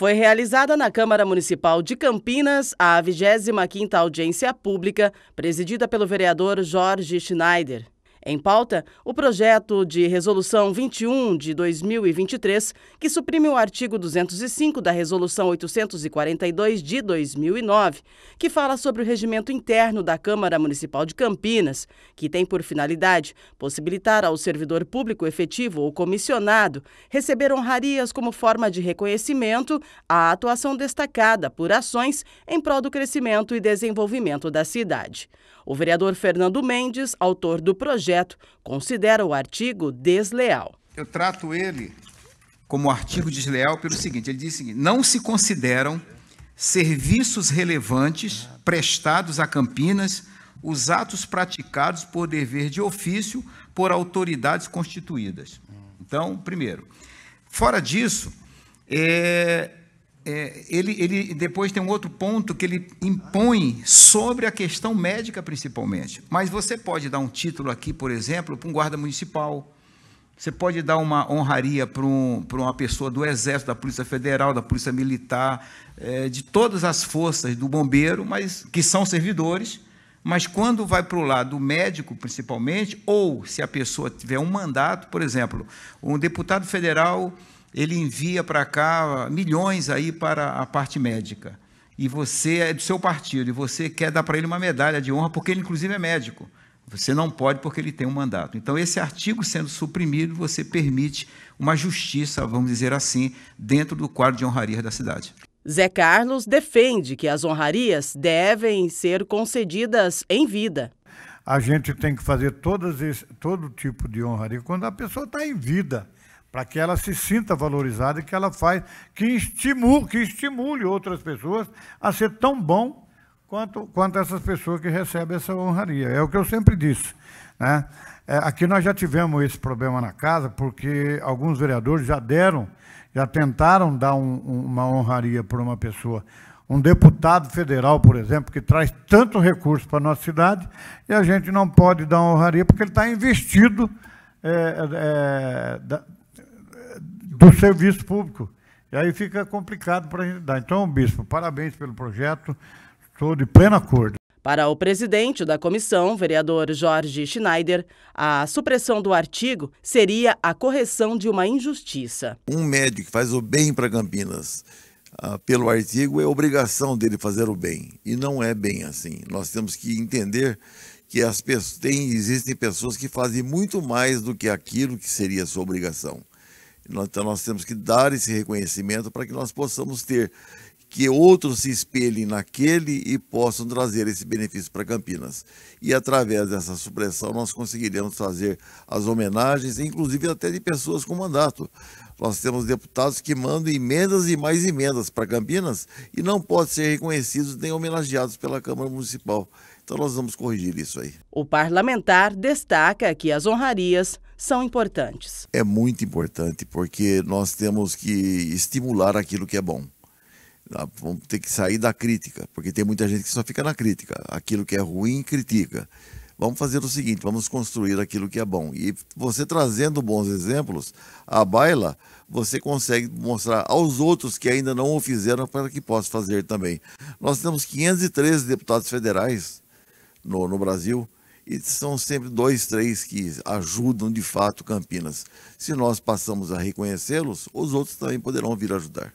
foi realizada na Câmara Municipal de Campinas a 25ª audiência pública, presidida pelo vereador Jorge Schneider. Em pauta, o projeto de Resolução 21 de 2023, que suprime o artigo 205 da Resolução 842 de 2009, que fala sobre o regimento interno da Câmara Municipal de Campinas, que tem por finalidade possibilitar ao servidor público efetivo ou comissionado receber honrarias como forma de reconhecimento à atuação destacada por ações em prol do crescimento e desenvolvimento da cidade. O vereador Fernando Mendes, autor do projeto, projeto considera o artigo desleal. Eu trato ele como artigo desleal pelo seguinte: ele diz o seguinte, não se consideram serviços relevantes prestados a Campinas os atos praticados por dever de ofício por autoridades constituídas. Então, primeiro. Fora disso, é, é, ele, ele depois tem um outro ponto que ele impõe sobre a questão médica, principalmente. Mas você pode dar um título aqui, por exemplo, para um guarda municipal. Você pode dar uma honraria para, um, para uma pessoa do Exército, da Polícia Federal, da Polícia Militar, é, de todas as forças do bombeiro, mas que são servidores. Mas quando vai para o lado médico, principalmente, ou se a pessoa tiver um mandato, por exemplo, um deputado federal ele envia para cá ah, milhões aí para a parte médica. E você é do seu partido e você quer dar para ele uma medalha de honra porque ele inclusive é médico. Você não pode porque ele tem um mandato. Então esse artigo sendo suprimido, você permite uma justiça, vamos dizer assim, dentro do quadro de honrarias da cidade. Zé Carlos defende que as honrarias devem ser concedidas em vida. A gente tem que fazer todas esse, todo tipo de honraria quando a pessoa está em vida para que ela se sinta valorizada e que ela faz, que estimule, que estimule outras pessoas a ser tão bom quanto, quanto essas pessoas que recebem essa honraria. É o que eu sempre disse. Né? É, aqui nós já tivemos esse problema na casa, porque alguns vereadores já deram, já tentaram dar um, uma honraria para uma pessoa. Um deputado federal, por exemplo, que traz tanto recurso para a nossa cidade, e a gente não pode dar uma honraria porque ele está investido é, é, é da, do serviço público. E aí fica complicado para a gente dar. Então, bispo, parabéns pelo projeto, estou de pleno acordo. Para o presidente da comissão, vereador Jorge Schneider, a supressão do artigo seria a correção de uma injustiça. Um médico que faz o bem para Campinas ah, pelo artigo é obrigação dele fazer o bem. E não é bem assim. Nós temos que entender que as pessoas, tem, existem pessoas que fazem muito mais do que aquilo que seria sua obrigação. Então nós temos que dar esse reconhecimento para que nós possamos ter que outros se espelhem naquele e possam trazer esse benefício para Campinas. E através dessa supressão nós conseguiremos fazer as homenagens, inclusive até de pessoas com mandato. Nós temos deputados que mandam emendas e mais emendas para Campinas e não podem ser reconhecidos nem homenageados pela Câmara Municipal. Então nós vamos corrigir isso aí. O parlamentar destaca que as honrarias são importantes? É muito importante, porque nós temos que estimular aquilo que é bom. Ah, vamos ter que sair da crítica, porque tem muita gente que só fica na crítica. Aquilo que é ruim, critica. Vamos fazer o seguinte: vamos construir aquilo que é bom. E você trazendo bons exemplos, a baila, você consegue mostrar aos outros que ainda não o fizeram para que possam fazer também. Nós temos 513 deputados federais no, no Brasil. E são sempre dois, três que ajudam de fato Campinas. Se nós passamos a reconhecê-los, os outros também poderão vir ajudar.